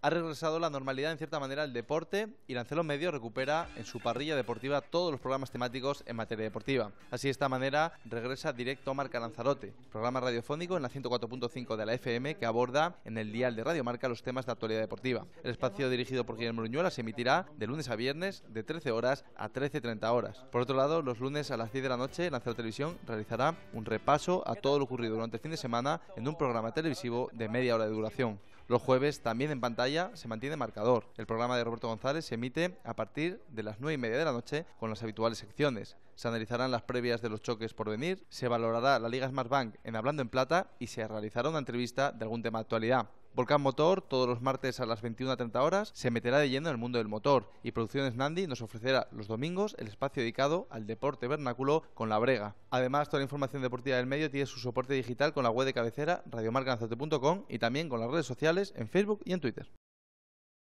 ha regresado la normalidad en cierta manera al deporte y Lancelot Medio recupera en su parrilla deportiva todos los programas temáticos en materia deportiva. Así de esta manera regresa directo a Marca Lanzarote, programa radiofónico en la 104.5 de la FM que aborda en el dial de Radio Marca los temas de actualidad deportiva. El espacio dirigido por Guillermo Ruñuela se emitirá de lunes a viernes de 13 horas a 13.30 horas. Por otro lado, los lunes a las 10 de la noche Lanzarote Televisión realizará un repaso a todo lo ocurrido durante el fin de semana en un programa televisivo de media hora de duración. Los jueves también en pantalla se mantiene marcador. El programa de Roberto González se emite a partir de las nueve y media de la noche con las habituales secciones se analizarán las previas de los choques por venir, se valorará la Liga Smart Bank en Hablando en Plata y se realizará una entrevista de algún tema de actualidad. Volcán Motor, todos los martes a las 21.30 horas, se meterá de lleno en el mundo del motor y Producciones Nandi nos ofrecerá los domingos el espacio dedicado al deporte vernáculo con la brega. Además, toda la información deportiva del medio tiene su soporte digital con la web de cabecera radiomarcanazote.com y también con las redes sociales en Facebook y en Twitter.